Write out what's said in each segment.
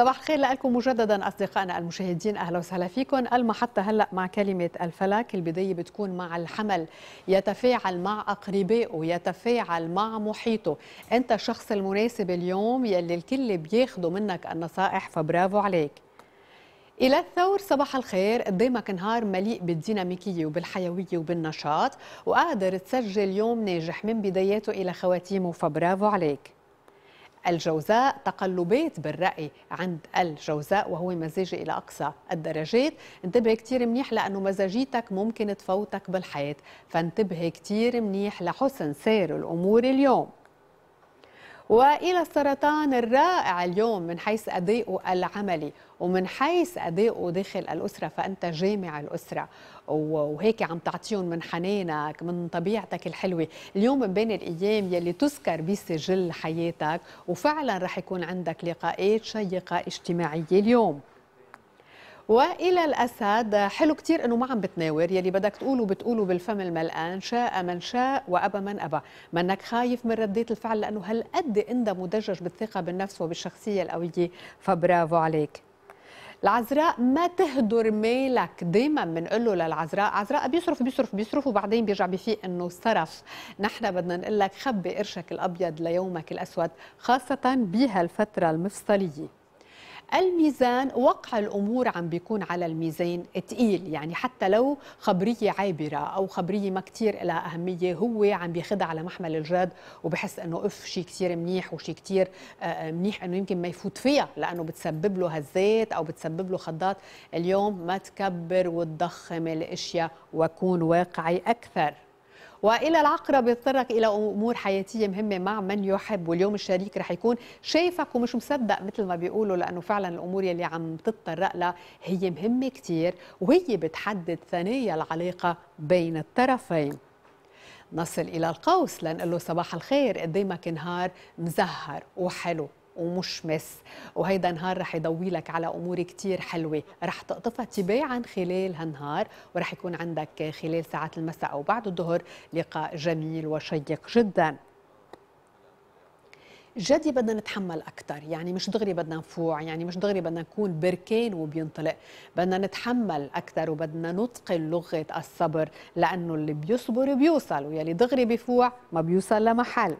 صباح الخير لكم مجددا اصدقائنا المشاهدين اهلا وسهلا فيكم المحطه هلا مع كلمه الفلك البدايه بتكون مع الحمل يتفاعل مع اقربائه يتفاعل مع محيطه انت الشخص المناسب اليوم يلي الكل بياخذوا منك النصائح فبرافو عليك إلى الثور صباح الخير قدامك نهار مليء بالديناميكية وبالحيوية وبالنشاط وقادر تسجل يوم ناجح من بداياته إلى خواتيمه فبرافو عليك الجوزاء تقلبات بالرأي عند الجوزاء وهو مزاجي إلى أقصى الدرجات انتبه كتير منيح لأنه مزاجيتك ممكن تفوتك بالحياة فانتبه كتير منيح لحسن سير الأمور اليوم والى السرطان الرائع اليوم من حيث ادائه العملي ومن حيث ادائه داخل الاسره فانت جامع الاسره وهيك عم تعطيهم من حنانك من طبيعتك الحلوه اليوم من بين الايام يلي تذكر بسجل حياتك وفعلا رح يكون عندك لقاءات شيقه اجتماعيه اليوم والى الاسد حلو كثير انه ما عم بتناور يلي بدك تقوله بتقوله بالفم الملقان شاء من شاء وابى من ابى منك خايف من رديه الفعل لانه هالقد انت مدجج بالثقه بالنفس وبالشخصيه القويه فبرافو عليك العذراء ما تهدر مالك دائما بنقول له للعذراء عذراء بيصرف بيصرف بيصرف وبعدين بيرجع بفيق انه صرف نحن بدنا نقول لك خبي قرشك الابيض ليومك الاسود خاصه بهالفتره المفصليه الميزان وقع الامور عم بيكون على الميزان ثقيل يعني حتى لو خبريه عابره او خبريه ما كثير لها اهميه هو عم بياخذها على محمل الجد وبحس انه اف شيء كثير منيح وشيء كثير آه، آه، منيح انه يمكن ما يفوت فيها لانه بتسبب له هزات او بتسبب له خضات اليوم ما تكبر وتضخم الاشياء وكون واقعي اكثر والى العقرب يضطرك الى امور حياتيه مهمه مع من يحب واليوم الشريك رح يكون شايفك ومش مصدق مثل ما بيقولوا لانه فعلا الامور يلي عم تتطرق لها هي مهمه كثير وهي بتحدد ثنايا العلاقه بين الطرفين نصل إلى القوس لنقول له صباح الخير قدامك إيه نهار مزهر وحلو ومشمس وهيدا نهار رح يضوي لك على امور كثير حلوه رح تقطفها تباعا خلال هالنهار ورح يكون عندك خلال ساعات المساء او بعد الظهر لقاء جميل وشيق جدا جدي بدنا نتحمل أكثر يعني مش دغري بدنا نفوع يعني مش دغري بدنا نكون بركان وبينطلق بدنا نتحمل أكثر وبدنا نتقن لغة الصبر لأنه اللي بيصبر بيوصل ويلي دغري بيفوع ما بيوصل لمحل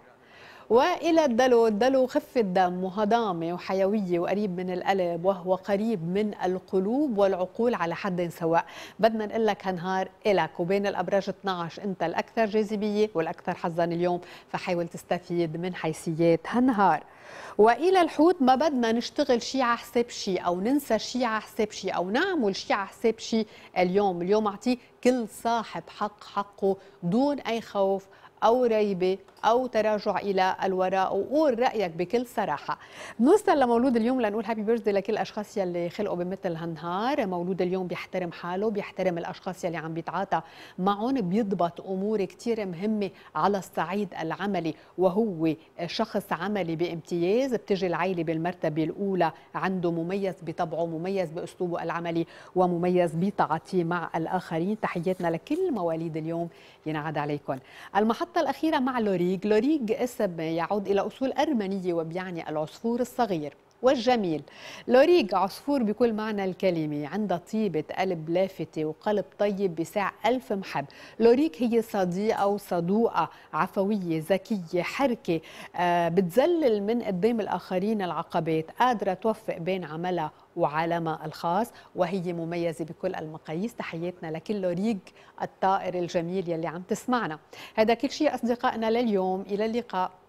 والى الدلو، الدلو خف الدم وهضامه وحيويه وقريب من القلب وهو قريب من القلوب والعقول على حد سواء، بدنا نقول لك هالنهار الك وبين الابراج 12 انت الاكثر جاذبيه والاكثر حظا اليوم فحاول تستفيد من حيثيات هالنهار. والى الحوت ما بدنا نشتغل شيء على حساب شيء او ننسى شيء على حساب شيء او نعمل شيء على حساب شيء اليوم، اليوم اعطيه كل صاحب حق حقه دون اي خوف أو ريبة أو تراجع إلى الوراء وقول رأيك بكل صراحة نوصل لمولود اليوم لنقول هابي بيرثدي لكل الأشخاص يلي خلقوا بمثل هالنهار مولود اليوم بيحترم حاله بيحترم الأشخاص يلي عم بيتعاطى معهم بيضبط أمور كتير مهمة على الصعيد العملي وهو شخص عملي بامتياز بتجي العيلة بالمرتبة الأولى عنده مميز بطبعه مميز بأسلوبه العملي ومميز بتعاطيه مع الآخرين تحياتنا لكل مواليد اليوم ينعاد عليكم المحطة محطة الأخيرة مع لوريج لوريج اسم يعود إلى أصول أرمنية وبيعني العصفور الصغير والجميل لوريج عصفور بكل معنى الكلمة عندها طيبة قلب لافتة وقلب طيب بساع ألف محب لوريج هي صديقة وصدوقة عفوية ذكية حركة آه، بتذلل من قدام الآخرين العقبات قادرة توفق بين عملها وعالمها الخاص وهي مميزة بكل المقاييس تحياتنا لكل لوريج الطائر الجميل يلي عم تسمعنا هذا كل شيء أصدقائنا لليوم إلى اللقاء